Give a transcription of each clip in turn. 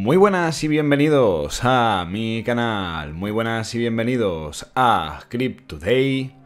Muy buenas y bienvenidos a mi canal, muy buenas y bienvenidos a Crypt Today.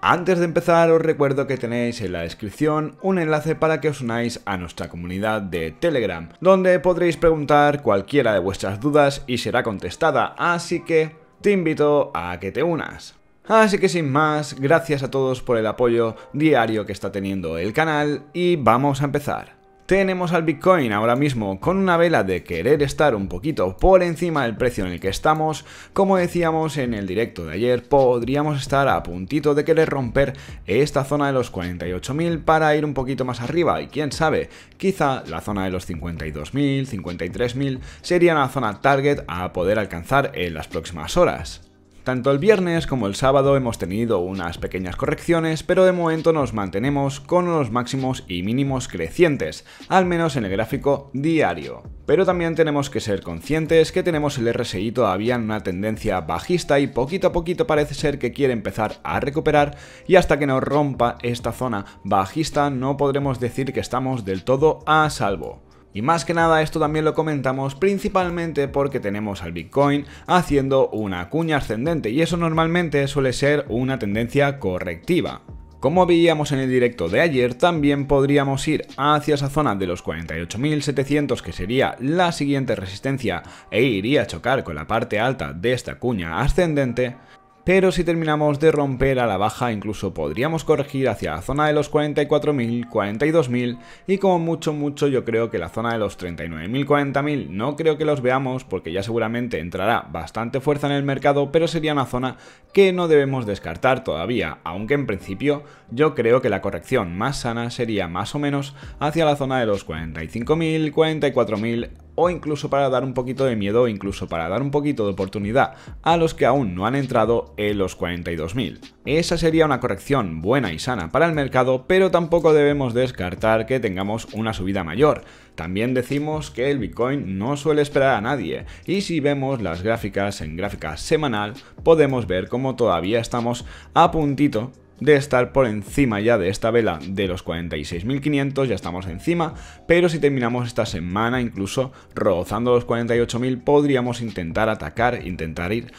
Antes de empezar os recuerdo que tenéis en la descripción un enlace para que os unáis a nuestra comunidad de Telegram, donde podréis preguntar cualquiera de vuestras dudas y será contestada, así que te invito a que te unas. Así que sin más, gracias a todos por el apoyo diario que está teniendo el canal y vamos a empezar tenemos al Bitcoin ahora mismo con una vela de querer estar un poquito por encima del precio en el que estamos. Como decíamos en el directo de ayer, podríamos estar a puntito de querer romper esta zona de los 48.000 para ir un poquito más arriba y quién sabe, quizá la zona de los 52.000, 53.000 sería una zona target a poder alcanzar en las próximas horas. Tanto el viernes como el sábado hemos tenido unas pequeñas correcciones, pero de momento nos mantenemos con unos máximos y mínimos crecientes, al menos en el gráfico diario. Pero también tenemos que ser conscientes que tenemos el RSI todavía en una tendencia bajista y poquito a poquito parece ser que quiere empezar a recuperar y hasta que nos rompa esta zona bajista no podremos decir que estamos del todo a salvo. Y más que nada esto también lo comentamos principalmente porque tenemos al Bitcoin haciendo una cuña ascendente y eso normalmente suele ser una tendencia correctiva. Como veíamos en el directo de ayer, también podríamos ir hacia esa zona de los 48.700 que sería la siguiente resistencia e iría a chocar con la parte alta de esta cuña ascendente pero si terminamos de romper a la baja incluso podríamos corregir hacia la zona de los 44.000, 42.000 y como mucho mucho yo creo que la zona de los 39.000, 40.000 no creo que los veamos porque ya seguramente entrará bastante fuerza en el mercado pero sería una zona que no debemos descartar todavía, aunque en principio yo creo que la corrección más sana sería más o menos hacia la zona de los 45.000, 44.000 o incluso para dar un poquito de miedo o incluso para dar un poquito de oportunidad a los que aún no han entrado en los 42.000. Esa sería una corrección buena y sana para el mercado, pero tampoco debemos descartar que tengamos una subida mayor. También decimos que el Bitcoin no suele esperar a nadie, y si vemos las gráficas en gráfica semanal, podemos ver cómo todavía estamos a puntito de estar por encima ya de esta vela de los 46.500, ya estamos encima, pero si terminamos esta semana incluso rozando los 48.000 podríamos intentar atacar, intentar ir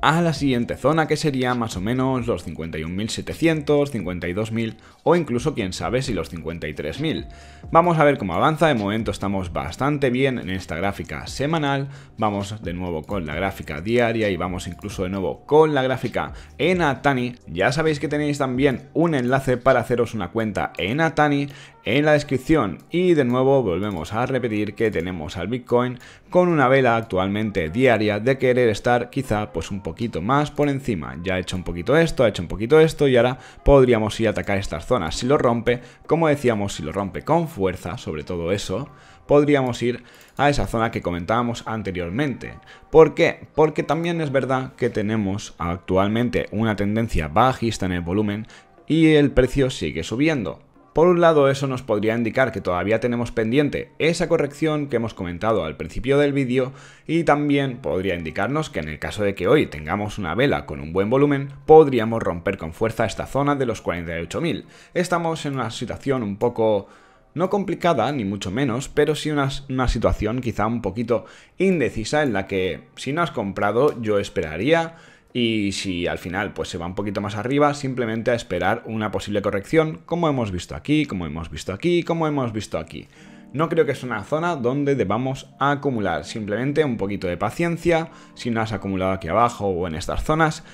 a la siguiente zona que sería más o menos los 51.700, 52.000 o incluso quién sabe si los 53.000. Vamos a ver cómo avanza, de momento estamos bastante bien en esta gráfica semanal, vamos de nuevo con la gráfica diaria y vamos incluso de nuevo con la gráfica en Atani. Ya sabéis que tenéis también un enlace para haceros una cuenta en Atani en la descripción y de nuevo volvemos a repetir que tenemos al Bitcoin con una vela actualmente diaria de querer estar quizá pues un poquito más por encima. Ya ha hecho un poquito esto, ha hecho un poquito esto y ahora podríamos ir a atacar estas zonas. Si lo rompe, como decíamos, si lo rompe con fuerza, sobre todo eso, podríamos ir a esa zona que comentábamos anteriormente. ¿Por qué? Porque también es verdad que tenemos actualmente una tendencia bajista en el volumen y el precio sigue subiendo. Por un lado, eso nos podría indicar que todavía tenemos pendiente esa corrección que hemos comentado al principio del vídeo y también podría indicarnos que en el caso de que hoy tengamos una vela con un buen volumen, podríamos romper con fuerza esta zona de los 48.000. Estamos en una situación un poco no complicada, ni mucho menos, pero sí una, una, situación quizá un poquito indecisa en la que si no has comprado yo esperaría y si al final pues se va un poquito más arriba, simplemente a esperar una posible corrección, como hemos visto aquí, como hemos visto aquí, como hemos visto aquí. No creo que es una zona donde debamos acumular, simplemente un poquito de paciencia, si no has acumulado aquí abajo o en estas zonas,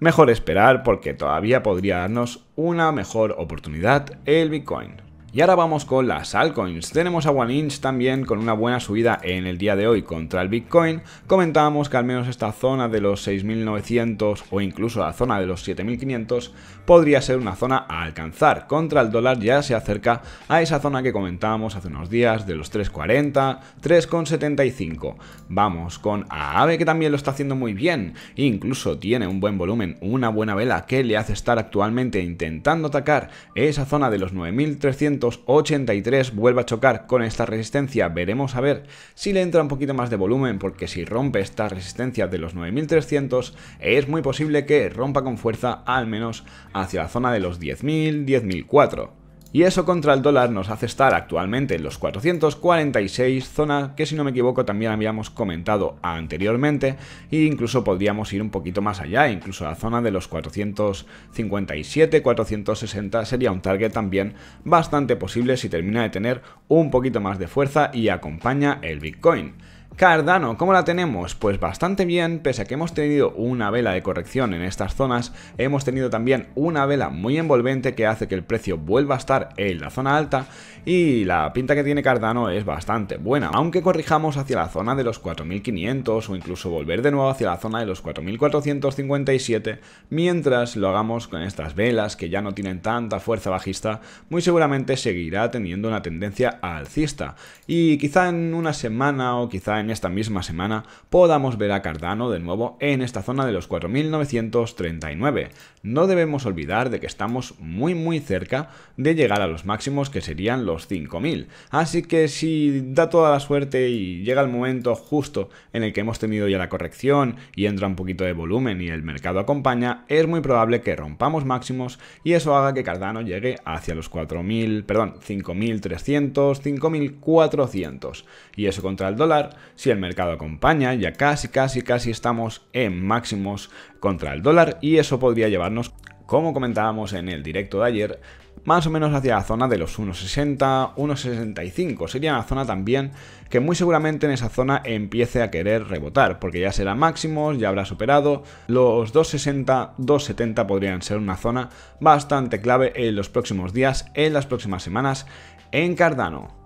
mejor esperar porque todavía podría darnos una mejor oportunidad el Bitcoin. Y ahora vamos con las altcoins. Tenemos a 1inch también con una buena subida en el día de hoy contra el Bitcoin. Comentábamos que al menos esta zona de los 6.900 o incluso la zona de los 7.500 podría ser una zona a alcanzar. Contra el dólar ya se acerca a esa zona que comentábamos hace unos días de los 3.40, 3.75. Vamos con Aave que también lo está haciendo muy bien. Incluso tiene un buen volumen, una buena vela que le hace estar actualmente intentando atacar esa zona de los 9.300 83 vuelva a chocar con esta resistencia. Veremos a ver si le entra un poquito más de volumen porque si rompe esta resistencia de los 9300 es muy posible que rompa con fuerza al menos hacia la zona de los 10.000, 10.004 y eso contra el dólar nos hace estar actualmente en los 446, zona que si no me equivoco también habíamos comentado anteriormente e incluso podríamos ir un poquito más allá, incluso la zona de los 457, 460 sería un target también bastante posible si termina de tener un poquito más de fuerza y acompaña el Bitcoin. Cardano, ¿cómo la tenemos? Pues bastante bien, pese a que hemos tenido una vela de corrección en estas zonas, hemos tenido también una vela muy envolvente que hace que el precio vuelva a estar en la zona alta y la pinta que tiene Cardano es bastante buena, aunque corrijamos hacia la zona de los 4500 o incluso volver de nuevo hacia la zona de los 4457, mientras lo hagamos con estas velas que ya no tienen tanta fuerza bajista, muy seguramente seguirá teniendo una tendencia alcista y quizá en una semana o quizá en esta misma semana podamos ver a Cardano de nuevo en esta zona de los 4.939. No debemos olvidar de que estamos muy muy cerca de llegar a los máximos que serían los 5.000. Así que si da toda la suerte y llega el momento justo en el que hemos tenido ya la corrección y entra un poquito de volumen y el mercado acompaña, es muy probable que rompamos máximos y eso haga que Cardano llegue hacia los 4.000, perdón, 5.300, 5.400. Y eso contra el dólar si el mercado acompaña, ya casi, casi, casi estamos en máximos contra el dólar y eso podría llevarnos, como comentábamos en el directo de ayer, más o menos hacia la zona de los 1,60, 1,65. Sería una zona también que muy seguramente en esa zona empiece a querer rebotar, porque ya será máximos, ya habrá superado. Los 2,60, 2,70 podrían ser una zona bastante clave en los próximos días, en las próximas semanas, en Cardano.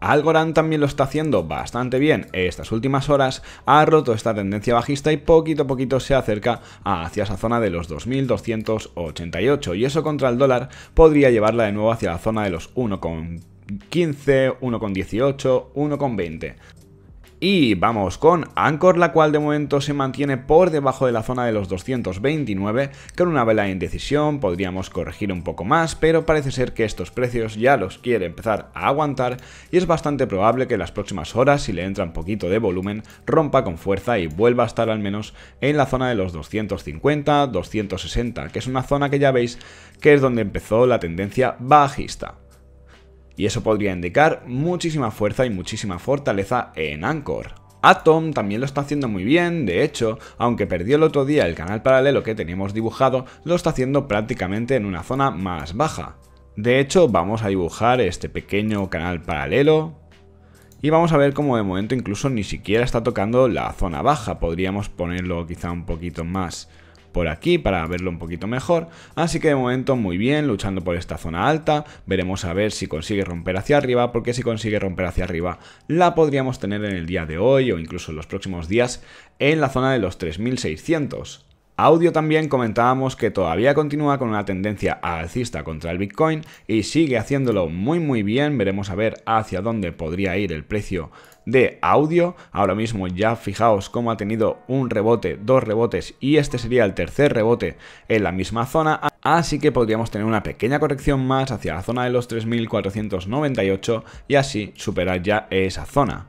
Algorand también lo está haciendo bastante bien estas últimas horas, ha roto esta tendencia bajista y poquito a poquito se acerca hacia esa zona de los 2.288 y eso contra el dólar podría llevarla de nuevo hacia la zona de los 1,15, 1,18, 1,20. Y vamos con Anchor, la cual de momento se mantiene por debajo de la zona de los 229, con una vela de indecisión, podríamos corregir un poco más, pero parece ser que estos precios ya los quiere empezar a aguantar y es bastante probable que en las próximas horas, si le entra un poquito de volumen, rompa con fuerza y vuelva a estar al menos en la zona de los 250, 260, que es una zona que ya veis que es donde empezó la tendencia bajista y eso podría indicar muchísima fuerza y muchísima fortaleza en Anchor. Atom también lo está haciendo muy bien, de hecho, aunque perdió el otro día el canal paralelo que teníamos dibujado, lo está haciendo prácticamente en una zona más baja. De hecho, vamos a dibujar este pequeño canal paralelo y vamos a ver cómo de momento incluso ni siquiera está tocando la zona baja, podríamos ponerlo quizá un poquito más por aquí para verlo un poquito mejor. Así que de momento muy bien, luchando por esta zona alta. Veremos a ver si consigue romper hacia arriba, porque si consigue romper hacia arriba la podríamos tener en el día de hoy o incluso en los próximos días en la zona de los 3600. Audio también comentábamos que todavía continúa con una tendencia alcista contra el Bitcoin y sigue haciéndolo muy muy bien, veremos a ver hacia dónde podría ir el precio de audio. Ahora mismo ya fijaos cómo ha tenido un rebote, dos rebotes y este sería el tercer rebote en la misma zona. Así que podríamos tener una pequeña corrección más hacia la zona de los 3.498 y así superar ya esa zona.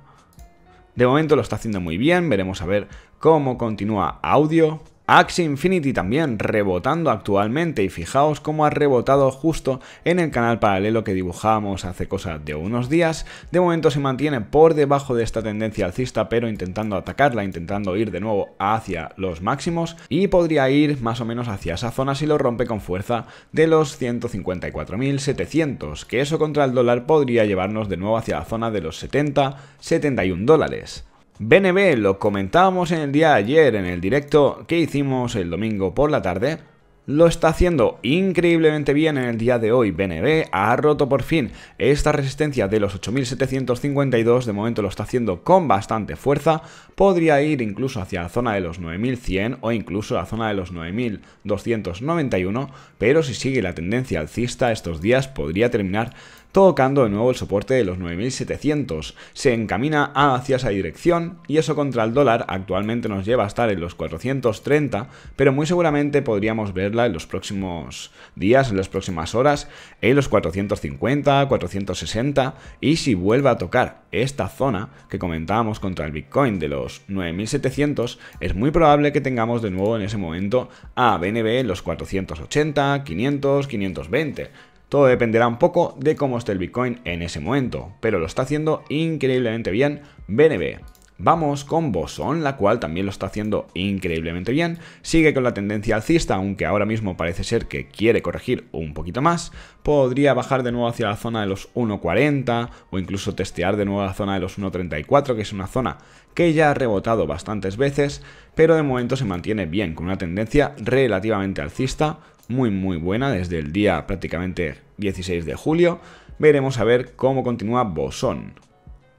De momento lo está haciendo muy bien, veremos a ver cómo continúa audio. Axie Infinity también rebotando actualmente y fijaos cómo ha rebotado justo en el canal paralelo que dibujamos hace cosa de unos días. De momento se mantiene por debajo de esta tendencia alcista pero intentando atacarla, intentando ir de nuevo hacia los máximos y podría ir más o menos hacia esa zona si lo rompe con fuerza de los 154.700, que eso contra el dólar podría llevarnos de nuevo hacia la zona de los 70-71 dólares. BNB lo comentábamos en el día de ayer en el directo que hicimos el domingo por la tarde. Lo está haciendo increíblemente bien en el día de hoy. BNB ha roto por fin esta resistencia de los 8.752. De momento lo está haciendo con bastante fuerza. Podría ir incluso hacia la zona de los 9.100 o incluso la zona de los 9.291. Pero si sigue la tendencia alcista estos días podría terminar tocando de nuevo el soporte de los 9.700. Se encamina hacia esa dirección y eso contra el dólar actualmente nos lleva a estar en los 430, pero muy seguramente podríamos verla en los próximos días, en las próximas horas, en los 450, 460 y si vuelve a tocar esta zona que comentábamos contra el Bitcoin de los 9.700, es muy probable que tengamos de nuevo en ese momento a BNB en los 480, 500, 520. Todo dependerá un poco de cómo esté el Bitcoin en ese momento, pero lo está haciendo increíblemente bien BNB. Vamos con Boson, la cual también lo está haciendo increíblemente bien. Sigue con la tendencia alcista, aunque ahora mismo parece ser que quiere corregir un poquito más. Podría bajar de nuevo hacia la zona de los 1.40 o incluso testear de nuevo la zona de los 1.34, que es una zona que ya ha rebotado bastantes veces, pero de momento se mantiene bien, con una tendencia relativamente alcista muy muy buena desde el día prácticamente 16 de julio. Veremos a ver cómo continúa Bosón.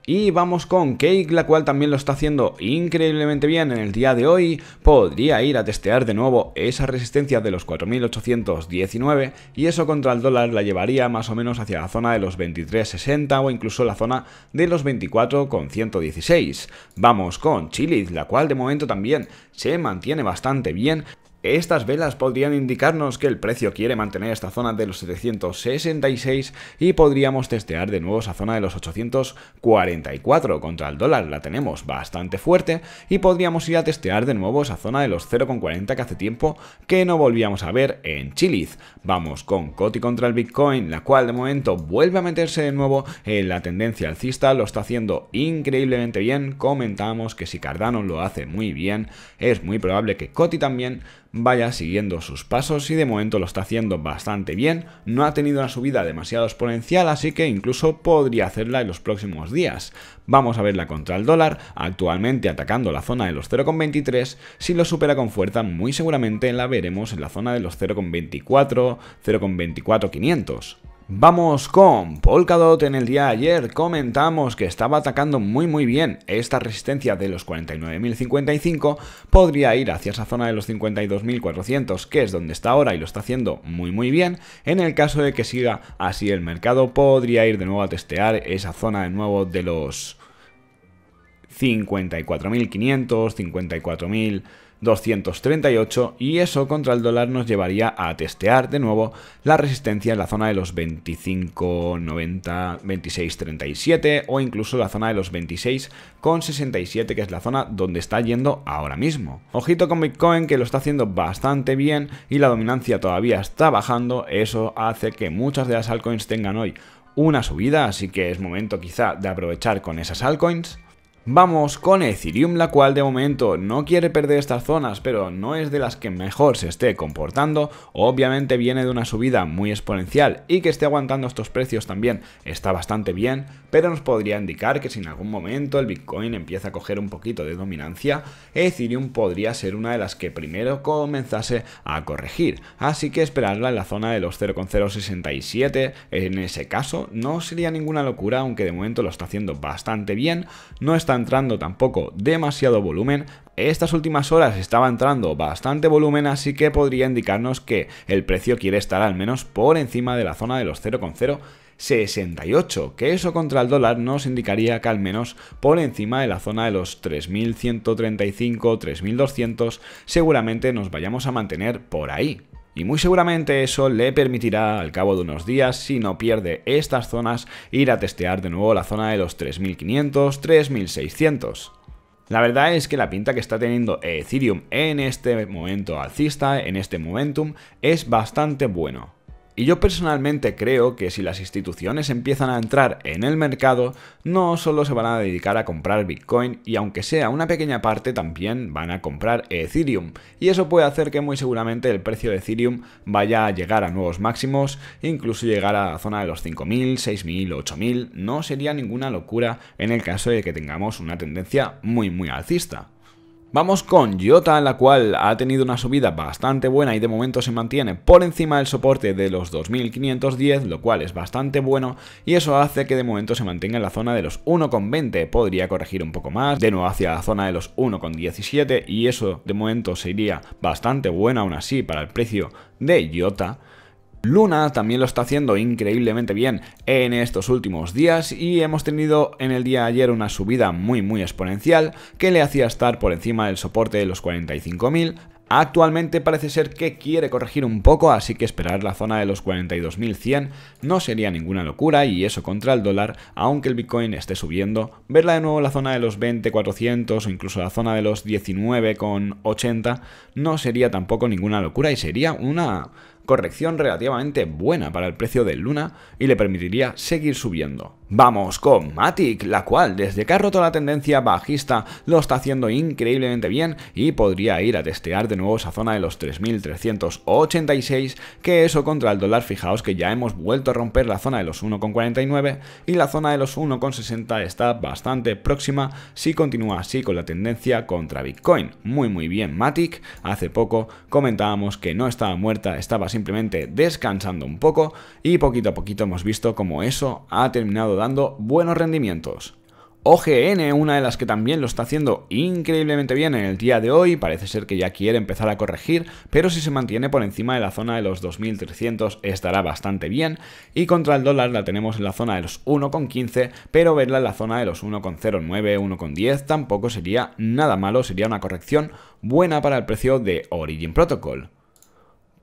Y vamos con Cake, la cual también lo está haciendo increíblemente bien en el día de hoy. Podría ir a testear de nuevo esa resistencia de los 4.819 y eso contra el dólar la llevaría más o menos hacia la zona de los 23.60 o incluso la zona de los 24.116. Vamos con Chiliz, la cual de momento también se mantiene bastante bien estas velas podrían indicarnos que el precio quiere mantener esta zona de los 766 y podríamos testear de nuevo esa zona de los 844 contra el dólar, la tenemos bastante fuerte y podríamos ir a testear de nuevo esa zona de los 0,40 que hace tiempo que no volvíamos a ver en Chiliz. Vamos con Coti contra el Bitcoin, la cual de momento vuelve a meterse de nuevo en la tendencia alcista, lo está haciendo increíblemente bien, comentamos que si Cardano lo hace muy bien, es muy probable que Coti también vaya siguiendo sus pasos y de momento lo está haciendo bastante bien, no ha tenido una subida demasiado exponencial, así que incluso podría hacerla en los próximos días. Vamos a verla contra el dólar, actualmente atacando la zona de los 0,23, si lo supera con fuerza muy seguramente la veremos en la zona de los 0,24, 500 Vamos con Polkadot en el día de ayer comentamos que estaba atacando muy muy bien esta resistencia de los 49.055 podría ir hacia esa zona de los 52.400 que es donde está ahora y lo está haciendo muy muy bien en el caso de que siga así el mercado podría ir de nuevo a testear esa zona de nuevo de los 54.500 54.000 238 y eso contra el dólar nos llevaría a testear de nuevo la resistencia en la zona de los 25,90, 26,37 o incluso la zona de los 26,67 que es la zona donde está yendo ahora mismo. Ojito con Bitcoin que lo está haciendo bastante bien y la dominancia todavía está bajando, eso hace que muchas de las altcoins tengan hoy una subida, así que es momento quizá de aprovechar con esas altcoins. Vamos con Ethereum, la cual de momento no quiere perder estas zonas, pero no es de las que mejor se esté comportando. Obviamente viene de una subida muy exponencial y que esté aguantando estos precios también está bastante bien, pero nos podría indicar que si en algún momento el Bitcoin empieza a coger un poquito de dominancia, Ethereum podría ser una de las que primero comenzase a corregir. Así que esperarla en la zona de los 0,067, en ese caso no sería ninguna locura, aunque de momento lo está haciendo bastante bien, no está entrando tampoco demasiado volumen. Estas últimas horas estaba entrando bastante volumen, así que podría indicarnos que el precio quiere estar al menos por encima de la zona de los 0.068 que eso contra el dólar nos indicaría que al menos por encima de la zona de los 3.135, 3.200 seguramente nos vayamos a mantener por ahí y muy seguramente eso le permitirá al cabo de unos días, si no pierde estas zonas, ir a testear de nuevo la zona de los 3500, 3600. La verdad es que la pinta que está teniendo Ethereum en este momento alcista, en este momentum, es bastante bueno. Y yo personalmente creo que si las instituciones empiezan a entrar en el mercado, no solo se van a dedicar a comprar Bitcoin y aunque sea una pequeña parte también van a comprar Ethereum. Y eso puede hacer que muy seguramente el precio de Ethereum vaya a llegar a nuevos máximos, incluso llegar a la zona de los 5.000, 6.000, 8.000. No sería ninguna locura en el caso de que tengamos una tendencia muy muy alcista. Vamos con Jota, la cual ha tenido una subida bastante buena y de momento se mantiene por encima del soporte de los 2.510, lo cual es bastante bueno y eso hace que de momento se mantenga en la zona de los 1,20, podría corregir un poco más, de nuevo hacia la zona de los 1,17 y eso de momento sería bastante bueno aún así para el precio de Jota. Luna también lo está haciendo increíblemente bien en estos últimos días y hemos tenido en el día de ayer una subida muy muy exponencial que le hacía estar por encima del soporte de los 45.000 Actualmente parece ser que quiere corregir un poco, así que esperar la zona de los 42.100 no sería ninguna locura y eso contra el dólar, aunque el Bitcoin esté subiendo. Verla de nuevo la zona de los 20.400 o incluso la zona de los 19.80 no sería tampoco ninguna locura y sería una corrección relativamente buena para el precio de Luna y le permitiría seguir subiendo. Vamos con Matic, la cual desde que ha roto la tendencia bajista lo está haciendo increíblemente bien y podría ir a testear de nuevo esa zona de los 3.386, que eso contra el dólar, fijaos que ya hemos vuelto a romper la zona de los 1,49 y la zona de los 1,60 está bastante próxima si continúa así con la tendencia contra Bitcoin. Muy muy bien Matic, hace poco comentábamos que no estaba muerta, estaba simplemente descansando un poco y poquito a poquito hemos visto cómo eso ha terminado dando buenos rendimientos. OGN, una de las que también lo está haciendo increíblemente bien en el día de hoy, parece ser que ya quiere empezar a corregir, pero si se mantiene por encima de la zona de los 2.300 estará bastante bien, y contra el dólar la tenemos en la zona de los 1,15, pero verla en la zona de los 1,09, 1,10 tampoco sería nada malo, sería una corrección buena para el precio de Origin Protocol.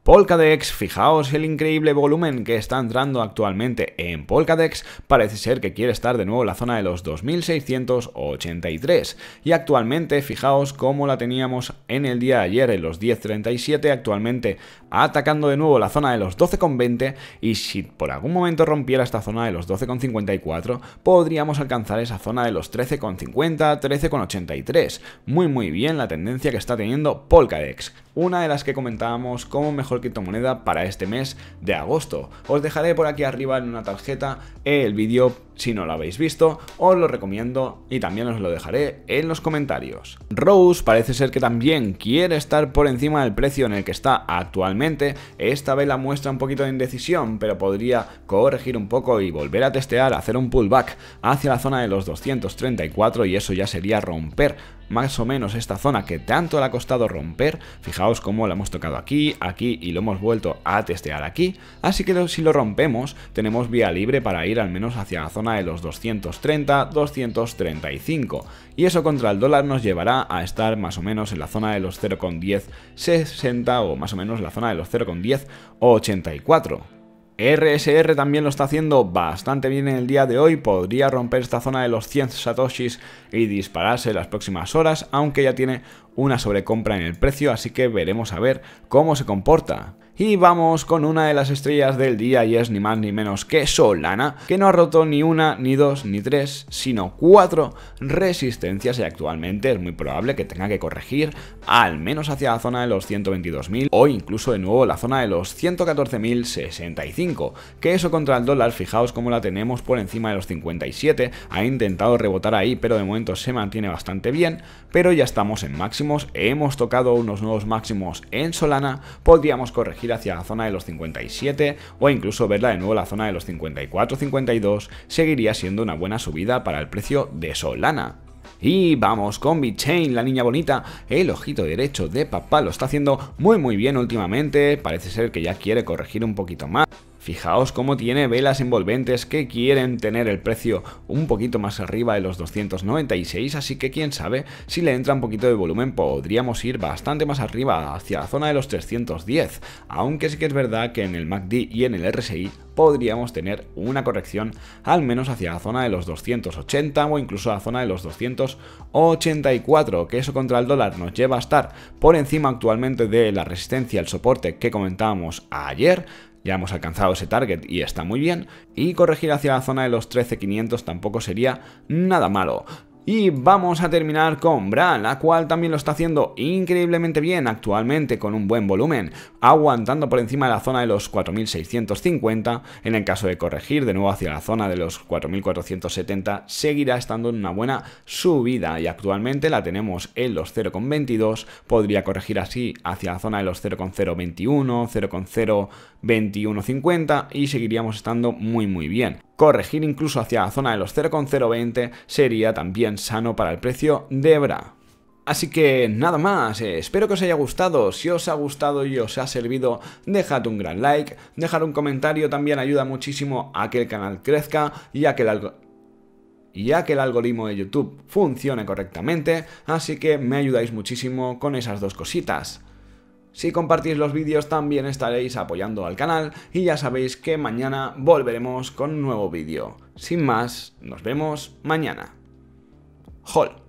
Polkadex, fijaos el increíble volumen que está entrando actualmente en Polkadex, parece ser que quiere estar de nuevo en la zona de los 2683 y actualmente fijaos cómo la teníamos en el día de ayer en los 1037, actualmente atacando de nuevo la zona de los 12,20 y si por algún momento rompiera esta zona de los 12,54 podríamos alcanzar esa zona de los 13,50, 13,83, muy muy bien la tendencia que está teniendo Polkadex una de las que comentábamos como mejor criptomoneda para este mes de agosto. Os dejaré por aquí arriba en una tarjeta el vídeo si no lo habéis visto, os lo recomiendo y también os lo dejaré en los comentarios. Rose parece ser que también quiere estar por encima del precio en el que está actualmente, esta vela muestra un poquito de indecisión, pero podría corregir un poco y volver a testear, hacer un pullback hacia la zona de los 234 y eso ya sería romper más o menos esta zona que tanto le ha costado romper, fijaos cómo la hemos tocado aquí, aquí y lo hemos vuelto a testear aquí, así que si lo rompemos tenemos vía libre para ir al menos hacia la zona de los 230-235 y eso contra el dólar nos llevará a estar más o menos en la zona de los 0,10 60 o más o menos la zona de los 0,10 84. RSR también lo está haciendo bastante bien en el día de hoy, podría romper esta zona de los 100 satoshis y dispararse las próximas horas, aunque ya tiene una sobrecompra en el precio, así que veremos a ver cómo se comporta. Y vamos con una de las estrellas del día y es ni más ni menos que Solana, que no ha roto ni una, ni dos, ni tres, sino cuatro resistencias y actualmente es muy probable que tenga que corregir al menos hacia la zona de los 122.000 o incluso de nuevo la zona de los 114.065, que eso contra el dólar, fijaos como la tenemos por encima de los 57, ha intentado rebotar ahí pero de momento se mantiene bastante bien, pero ya estamos en máximos, hemos tocado unos nuevos máximos en Solana, podríamos corregir hacia la zona de los 57 o incluso verla de nuevo la zona de los 54-52 seguiría siendo una buena subida para el precio de Solana. Y vamos con chain la niña bonita. El ojito derecho de papá lo está haciendo muy muy bien últimamente. Parece ser que ya quiere corregir un poquito más. Fijaos cómo tiene velas envolventes que quieren tener el precio un poquito más arriba de los 296, así que quién sabe, si le entra un poquito de volumen podríamos ir bastante más arriba hacia la zona de los 310, aunque sí que es verdad que en el MACD y en el RSI podríamos tener una corrección al menos hacia la zona de los 280 o incluso la zona de los 284, que eso contra el dólar nos lleva a estar por encima actualmente de la resistencia el soporte que comentábamos ayer, ya hemos alcanzado ese target y está muy bien, y corregir hacia la zona de los 13.500 tampoco sería nada malo. Y vamos a terminar con BRA, la cual también lo está haciendo increíblemente bien actualmente con un buen volumen, aguantando por encima de la zona de los 4.650, en el caso de corregir de nuevo hacia la zona de los 4.470 seguirá estando en una buena subida y actualmente la tenemos en los 0,22, podría corregir así hacia la zona de los 0,021, 0,02150 y seguiríamos estando muy muy bien. Corregir incluso hacia la zona de los 0,020 sería también sano para el precio de Ebra. Así que nada más, eh, espero que os haya gustado, si os ha gustado y os ha servido, dejad un gran like, dejar un comentario también ayuda muchísimo a que el canal crezca que y a que el algoritmo de YouTube funcione correctamente, así que me ayudáis muchísimo con esas dos cositas. Si compartís los vídeos también estaréis apoyando al canal y ya sabéis que mañana volveremos con un nuevo vídeo. Sin más, nos vemos mañana. Hall.